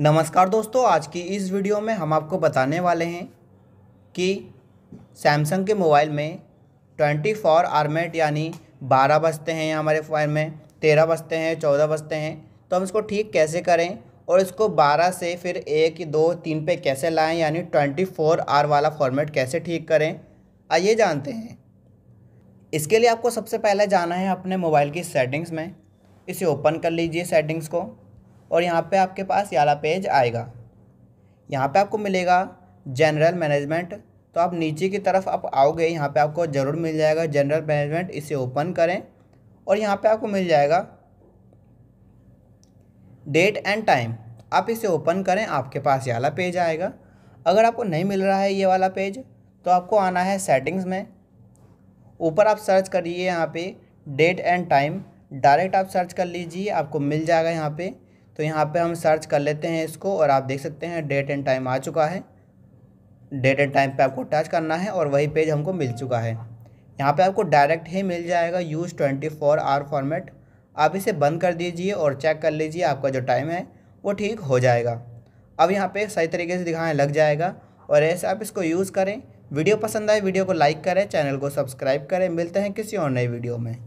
नमस्कार दोस्तों आज की इस वीडियो में हम आपको बताने वाले हैं कि सैमसंग के मोबाइल में ट्वेंटी फोर आरमेट यानी बारह बजते हैं हमारे फ़ोन में तेरह बजते हैं चौदह बजते हैं तो हम इसको ठीक कैसे करें और इसको बारह से फिर एक दो तीन पे कैसे लाएं यानी ट्वेंटी फोर आर वाला फॉर्मेट कैसे ठीक करें आइए जानते हैं इसके लिए आपको सबसे पहले जाना है अपने मोबाइल की सेटिंग्स में इसे ओपन कर लीजिए सेटिंग्स को और यहाँ पे आपके पास याला पेज आएगा यहाँ पे आपको मिलेगा जनरल मैनेजमेंट तो आप नीचे की तरफ आप आओगे यहाँ पे आपको ज़रूर मिल जाएगा जनरल मैनेजमेंट इसे ओपन करें और यहाँ पे आपको मिल जाएगा डेट एंड टाइम आप इसे ओपन करें आपके पास याला वाला पेज आएगा अगर आपको नहीं मिल रहा है ये वाला पेज तो आपको आना है सेटिंग्स में ऊपर आप सर्च करिए यहाँ पे डेट एंड टाइम डायरेक्ट आप सर्च कर लीजिए आपको मिल जाएगा यहाँ पे तो यहाँ पे हम सर्च कर लेते हैं इसको और आप देख सकते हैं डेट एंड टाइम आ चुका है डेट एंड टाइम पे आपको टच करना है और वही पेज हमको मिल चुका है यहाँ पे आपको डायरेक्ट ही मिल जाएगा use twenty four hour format आप इसे बंद कर दीजिए और चेक कर लीजिए आपका जो टाइम है वो ठीक हो जाएगा अब यहाँ पर सही तरीके से दिखाएँ लग जाएगा और ऐसे आप इसको यूज़ करें वीडियो पसंद आए वीडियो को लाइक करें चैनल को सब्सक्राइब करें मिलते हैं किसी और नई वीडियो में